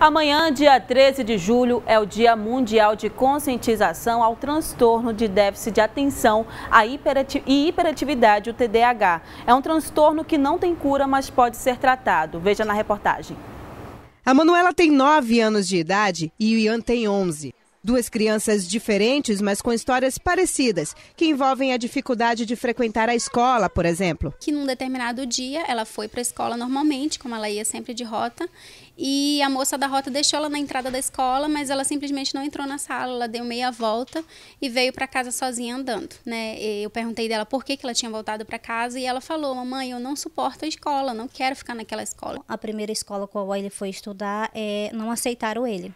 Amanhã, dia 13 de julho, é o Dia Mundial de Conscientização ao Transtorno de Déficit de Atenção e Hiperatividade, o TDAH. É um transtorno que não tem cura, mas pode ser tratado. Veja na reportagem. A Manuela tem 9 anos de idade e o Ian tem 11. Duas crianças diferentes, mas com histórias parecidas, que envolvem a dificuldade de frequentar a escola, por exemplo. Que num determinado dia ela foi para a escola normalmente, como ela ia sempre de rota, e a moça da rota deixou ela na entrada da escola, mas ela simplesmente não entrou na sala, ela deu meia volta e veio para casa sozinha andando, né? eu perguntei dela por que, que ela tinha voltado para casa e ela falou: "Mamãe, eu não suporto a escola, não quero ficar naquela escola". A primeira escola com a qual ele foi estudar, é, não aceitaram ele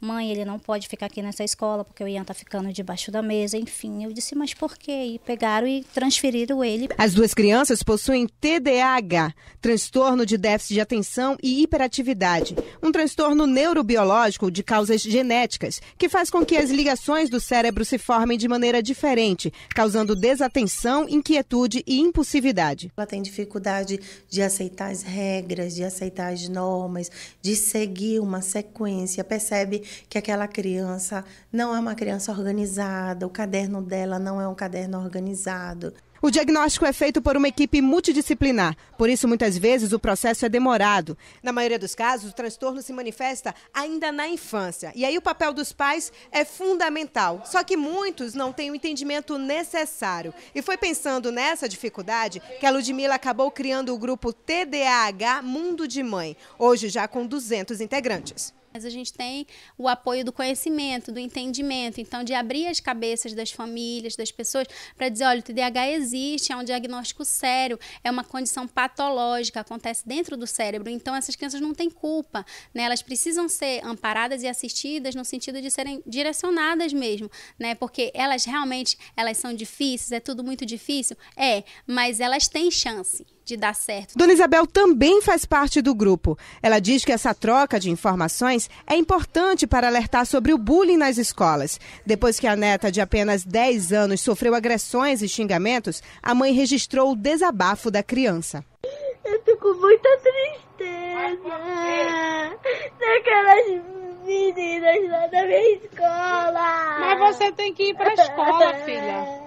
mãe, ele não pode ficar aqui nessa escola porque o Ian tá ficando debaixo da mesa, enfim. Eu disse, mas por quê? E pegaram e transferiram ele. As duas crianças possuem TDAH, transtorno de déficit de atenção e hiperatividade, um transtorno neurobiológico de causas genéticas, que faz com que as ligações do cérebro se formem de maneira diferente, causando desatenção, inquietude e impulsividade. Ela tem dificuldade de aceitar as regras, de aceitar as normas, de seguir uma sequência, percebe que aquela criança não é uma criança organizada, o caderno dela não é um caderno organizado. O diagnóstico é feito por uma equipe multidisciplinar, por isso muitas vezes o processo é demorado. Na maioria dos casos, o transtorno se manifesta ainda na infância. E aí o papel dos pais é fundamental. Só que muitos não têm o entendimento necessário. E foi pensando nessa dificuldade que a Ludmilla acabou criando o grupo TDAH Mundo de Mãe, hoje já com 200 integrantes. Mas a gente tem o apoio do conhecimento, do entendimento, então de abrir as cabeças das famílias, das pessoas, para dizer, olha, o TDAH existe, é um diagnóstico sério, é uma condição patológica, acontece dentro do cérebro, então essas crianças não têm culpa, né? Elas precisam ser amparadas e assistidas no sentido de serem direcionadas mesmo, né? Porque elas realmente, elas são difíceis, é tudo muito difícil, é, mas elas têm chance de dar certo. Dona Isabel também faz parte do grupo. Ela diz que essa troca de informações é importante para alertar sobre o bullying nas escolas. Depois que a neta de apenas 10 anos sofreu agressões e xingamentos, a mãe registrou o desabafo da criança. Eu tô com muita tristeza daquelas meninas lá da minha escola. Mas você tem que ir pra escola, filha.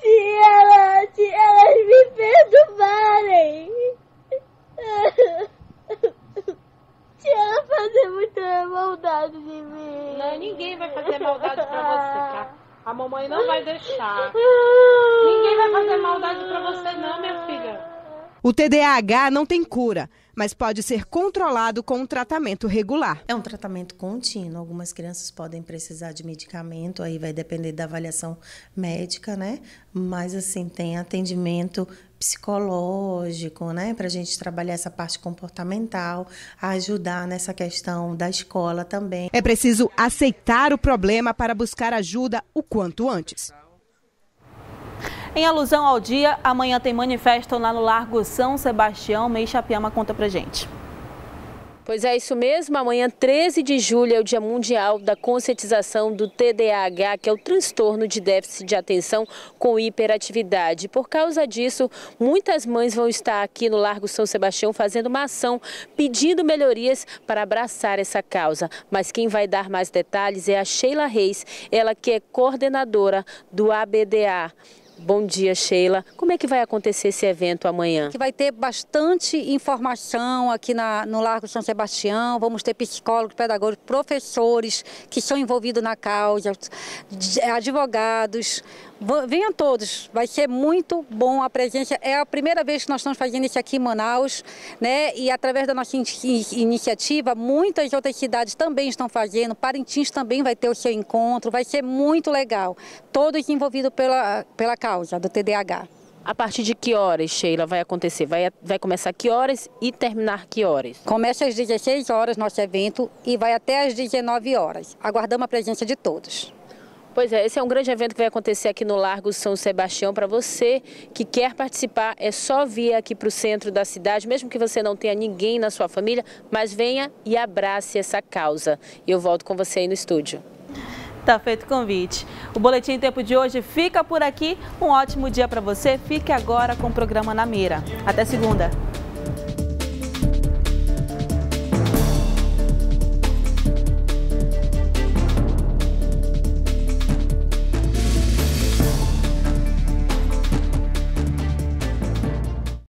Se elas, se elas me perdoarem. maldade de mim. Não, ninguém vai fazer maldade pra você, tá? A mamãe não vai deixar. Ninguém vai fazer maldade pra você, não, minha filha. O TDAH não tem cura mas pode ser controlado com um tratamento regular. É um tratamento contínuo. Algumas crianças podem precisar de medicamento, aí vai depender da avaliação médica, né? Mas assim, tem atendimento psicológico, né, para a gente trabalhar essa parte comportamental, ajudar nessa questão da escola também. É preciso aceitar o problema para buscar ajuda o quanto antes. Em alusão ao dia, amanhã tem manifesto lá no Largo São Sebastião. Meixa Piama conta pra gente. Pois é isso mesmo, amanhã 13 de julho é o Dia Mundial da Conscientização do TDAH, que é o transtorno de déficit de atenção com hiperatividade. Por causa disso, muitas mães vão estar aqui no Largo São Sebastião fazendo uma ação pedindo melhorias para abraçar essa causa. Mas quem vai dar mais detalhes é a Sheila Reis, ela que é coordenadora do ABDA. Bom dia, Sheila. Como é que vai acontecer esse evento amanhã? Que vai ter bastante informação aqui na, no Largo São Sebastião. Vamos ter psicólogos, pedagogos, professores que são envolvidos na causa, eh, advogados, venham todos, vai ser muito bom a presença. É a primeira vez que nós estamos fazendo isso aqui em Manaus, né? E através da nossa in iniciativa, muitas outras cidades também estão fazendo. Parintins também vai ter o seu encontro, vai ser muito legal. Todos envolvidos pela, pela causa do TDAH. A partir de que horas, Sheila, vai acontecer? Vai, vai começar que horas e terminar que horas? Começa às 16 horas nosso evento e vai até às 19 horas. Aguardamos a presença de todos. Pois é, esse é um grande evento que vai acontecer aqui no Largo São Sebastião. Para você que quer participar, é só vir aqui para o centro da cidade, mesmo que você não tenha ninguém na sua família, mas venha e abrace essa causa. E eu volto com você aí no estúdio. Tá feito o convite. O Boletim Tempo de hoje fica por aqui. Um ótimo dia para você. Fique agora com o programa Na Mira. Até segunda.